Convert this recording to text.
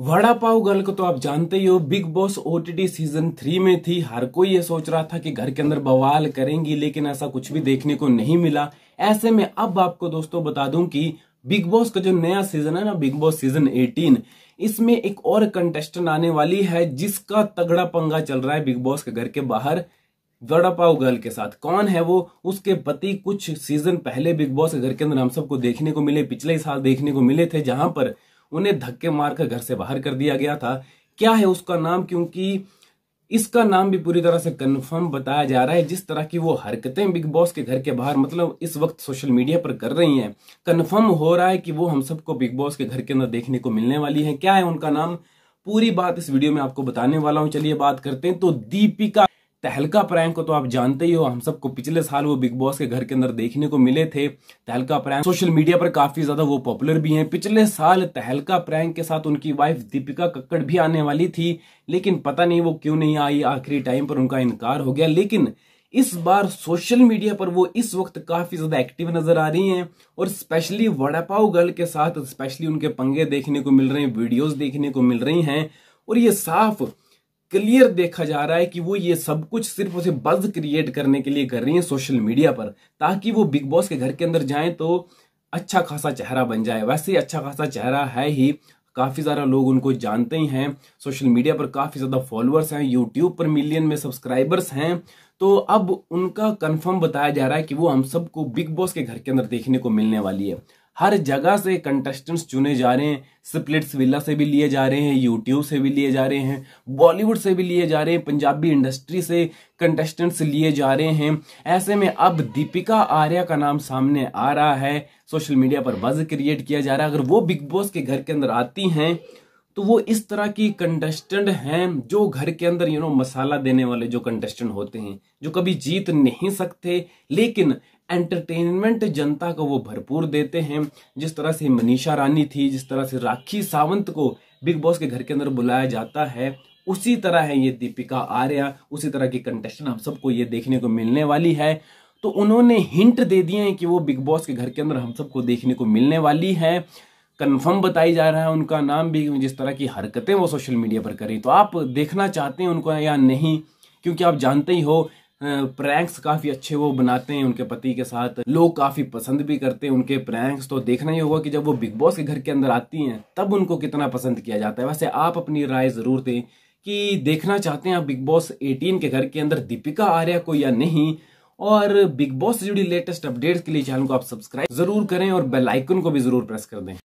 वड़ा पाव girl को तो आप जानते ही हो Bigg Boss OTT season three में थी हर कोई ये सोच रहा था कि घर के अंदर बवाल करेंगी लेकिन ऐसा कुछ भी देखने को नहीं मिला ऐसे में अब आपको दोस्तों बता दूं कि बिग बॉस का जो नया सीजन है ना बिग बॉस सीजन 18 इसमें एक और कंटेस्टेंट आने वाली है जिसका तगड़ा पंगा चल रहा है बिग बॉस के घर के बाहर वड़ा पाव गर्ल के साथ कौन है वो उसके पति कुछ सीजन पहले बिग बॉस के घर के अंदर हम सबको देखने को मिले पिछले साल देखने को मिले थे जहां पर उन्हें धक्के मारकर घर से बाहर कर दिया गया था क्या है उसका नाम क्योंकि इसका नाम भी पूरी तरह से कन्फर्म बताया जा रहा है जिस तरह की वो हरकतें बिग बॉस के घर के बाहर मतलब इस वक्त सोशल मीडिया पर कर रही हैं कन्फर्म हो रहा है कि वो हम सबको बिग बॉस के घर के अंदर देखने को मिलने वाली है क्या है उनका नाम पूरी बात इस वीडियो में आपको बताने वाला हूँ चलिए बात करते हैं तो दीपिका तहलका प्रैंक को तो आप जानते ही हो हम सबको पिछले साल वो बिग बॉस के घर के अंदर देखने को मिले थे तहलका प्रैंक सोशल मीडिया पर काफी ज्यादा वो पॉपुलर भी हैं पिछले साल तहलका प्रैंक के साथ उनकी वाइफ दीपिका कक्कड़ भी आने वाली थी लेकिन पता नहीं वो क्यों नहीं आई आखिरी टाइम पर उनका इनकार हो गया लेकिन इस बार सोशल मीडिया पर वो इस वक्त काफी ज्यादा एक्टिव नजर आ रही हैं और स्पेशली वड़ापाव गर्ल के साथ स्पेशली उनके पंगे देखने को मिल रहे हैं वीडियोस देखने को मिल रही हैं और ये साफ क्लियर देखा जा रहा है कि वो ये सब कुछ सिर्फ उसे बज क्रिएट करने के लिए कर रही हैं सोशल मीडिया पर ताकि वो बिग बॉस के घर के अंदर जाएं तो अच्छा खासा चेहरा बन जाए वैसे ही अच्छा खासा चेहरा है ही काफ़ी सारा लोग उनको जानते ही हैं सोशल मीडिया पर काफ़ी ज़्यादा फॉलोअर्स हैं यूट्यूब पर मिलियन में सब्सक्राइबर्स हैं तो अब उनका कंफर्म बताया जा रहा है कि वो हम सबको बिग बॉस के घर के अंदर देखने को मिलने वाली है हर जगह से कंटेस्टेंट्स चुने जा रहे हैं स्प्लिट्स विला से भी लिए जा रहे हैं यूट्यूब से भी लिए जा रहे हैं बॉलीवुड से भी लिए जा रहे हैं पंजाबी इंडस्ट्री से कंटेस्टेंट्स लिए जा रहे हैं ऐसे में अब दीपिका आर्या का नाम सामने आ रहा है सोशल मीडिया पर बज क्रिएट किया जा रहा है अगर वो बिग बॉस के घर के अंदर आती हैं तो वो इस तरह की कंटेस्टेंट हैं जो घर के अंदर यू नो मसाला देने वाले जो कंटेस्टेंट होते हैं जो कभी जीत नहीं सकते लेकिन एंटरटेनमेंट जनता को वो भरपूर देते हैं जिस तरह से मनीषा रानी थी जिस तरह से राखी सावंत को बिग बॉस के घर के अंदर बुलाया जाता है उसी तरह है ये दीपिका आर्या उसी तरह की कंटेस्टेंट हम सबको ये देखने को मिलने वाली है तो उन्होंने हिंट दे दिए हैं कि वो बिग बॉस के घर के अंदर हम सबको देखने को मिलने वाली है कन्फर्म बताई जा रहा है उनका नाम भी जिस तरह की हरकतें वो सोशल मीडिया पर करें तो आप देखना चाहते हैं उनको या नहीं क्योंकि आप जानते ही हो प्रैंक्स काफ़ी अच्छे वो बनाते हैं उनके पति के साथ लोग काफ़ी पसंद भी करते हैं उनके प्रैंक्स तो देखना ही होगा कि जब वो बिग बॉस के घर के अंदर आती हैं तब उनको कितना पसंद किया जाता है वैसे आप अपनी राय ज़रूर दें कि देखना चाहते हैं आप बिग बॉस 18 के घर के अंदर दीपिका आर्या को या नहीं और बिग बॉस से जुड़ी लेटेस्ट अपडेट्स के लिए चैनल को आप सब्सक्राइब जरूर करें और बेलाइकन को भी जरूर प्रेस कर दें